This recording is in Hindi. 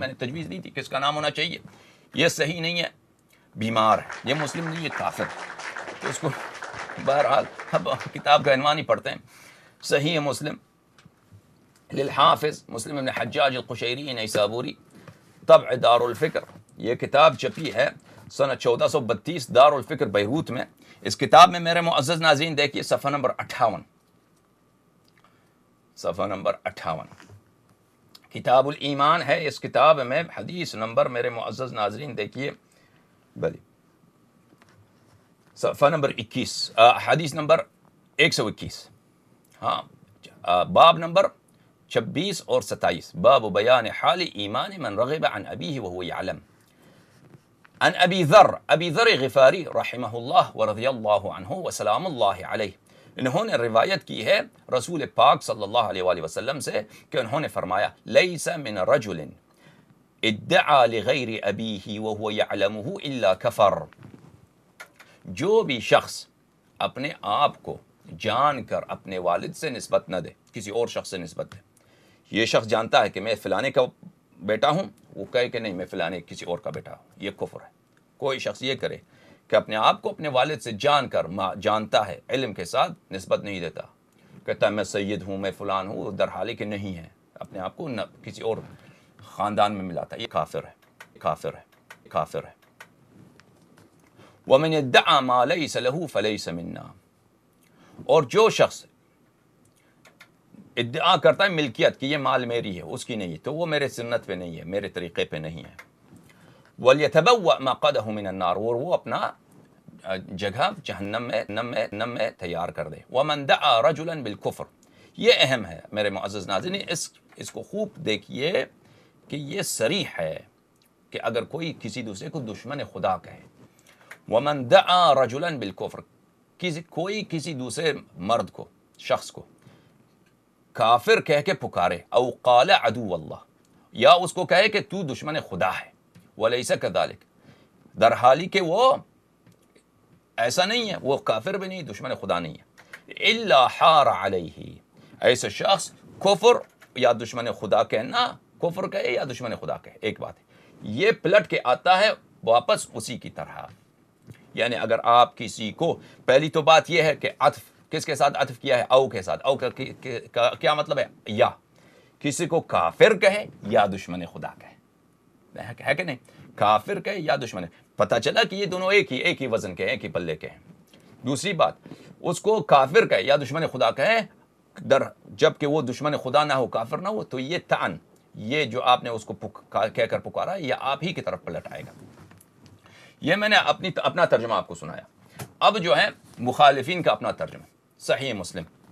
मैंने तजवीज़ दी थी कि इसका नाम होना चाहिए यह सही नहीं है बीमार है ये मुस्लिम नहीं ये काफिर तो उसको बहरहाल अब किताब का अनवान ही पढ़ते हैं सही है मुस्लिम हाफिज़ मुस्लिम ने हजाज खुशैरी नईसाबूरी तब दारफ़िक्र ये किताब छपी है सन चौदह सौ बत्तीस दारफ़िक्र बैरूत में इस किताब में मेरे मुआज़ नाजीन देखिए सफ़ा नंबर अट्ठावन सफ़ा नंबर अट्ठावन किताबुल ईमान है इस किताब में हदीस नंबर मेरे मुआज़ नाजरीन देखिए बली सफ़ा नंबर इक्कीस हदीस नंबर एक सौ इक्कीस हाँ बाब नंबर छब्बीस और सत्ताईस बाब बयान हाल ईमान मन रगब अन अबी वह अन अबी ज़र अबी ज़र गफ़ारी रहमह व अल्लाह वसलाम इन्होंने रिवायत की है रसूल पाक सल्लल्लाहु अलैहि वसल्लम से कि उन्होंने फरमाया लई मिन रजुलिन अबी ही कफ़र जो भी शख्स अपने आप को जान कर अपने वालिद से नस्बत न दे किसी और शख्स से नस्बत दे ये शख्स जानता है कि मैं फ़िलाने का बेटा हूँ वो कहे कि नहीं मैं फ़िलाने किसी और का बेटा हूँ ये कुफर है कोई शख्स ये करे कि अपने आप को अपने वालिद से जान कर जानता है इलम के साथ नस्बत नहीं देता कहता है मैं सैद हूँ मैं फ़लान हूँ दर हाल के नहीं है अपने आप को न किसी और ख़ानदान में मिलाता ये काफिर है काफिर है काफिर है वमन दामालई सलहू फ़लई समन्ना और जो शख्स इद्दा करता है मिल्कियत कि ये माल मेरी है उसकी नहीं है तो वो मेरे सन्नत पे नहीं है मेरे तरीक़े पे नहीं है वलियतबव मकद हमिन नार और वो अपना जगह जहन्नम में नम में नम में तैयार कर दे व मंद रजुलन बिलकुफ़र ये अहम है मेरे मुआज़ नाजिन इस इसको खूब देखिए कि ये सरी है कि अगर कोई किसी दूसरे को दुश्मन खुदा कहे व मंद रजुलन बिलकुफ़र किसी कोई किसी दूसरे मर्द को शख्स को काफिर कह के पुकारे अवकाल अदू अल्लाह या उसको कहे कि तू दुश्मन खुदा है वलैसा कदालिक दर हाली के वो ऐसा नहीं है वो काफिर भी नहीं दुश्मन खुदा नहीं है इलाहार ऐसे शख्स कुफर या दुश्मन खुदा कहना कुफर कहे या दुश्मन खुदा कहे एक बात है ये पलट के आता है वापस उसी की तरह यानी अगर आप किसी को पहली तो बात यह है कि अतफ किसके साथ अतफ किया है औ के साथ औ क्या मतलब है या किसी को काफिर कहे या दुश्मन खुदा कहे लायक है कि नहीं काफिर के या दुश्मन है पता चला कि ये दोनों एक ही एक ही वजन के हैं एक ही पल्ले के हैं दूसरी बात उसको काफिर कहे या दुश्मन खुदा कहे दर जबकि वो दुश्मन खुदा ना हो काफिर ना हो तो ये तान ये जो आपने उसको कहकर पुकारा ये आप ही की तरफ पलट आएगा ये मैंने अपनी अपना तर्जमा आपको सुनाया अब जो है मुखालफन का अपना तर्जमा सही मुस्लिम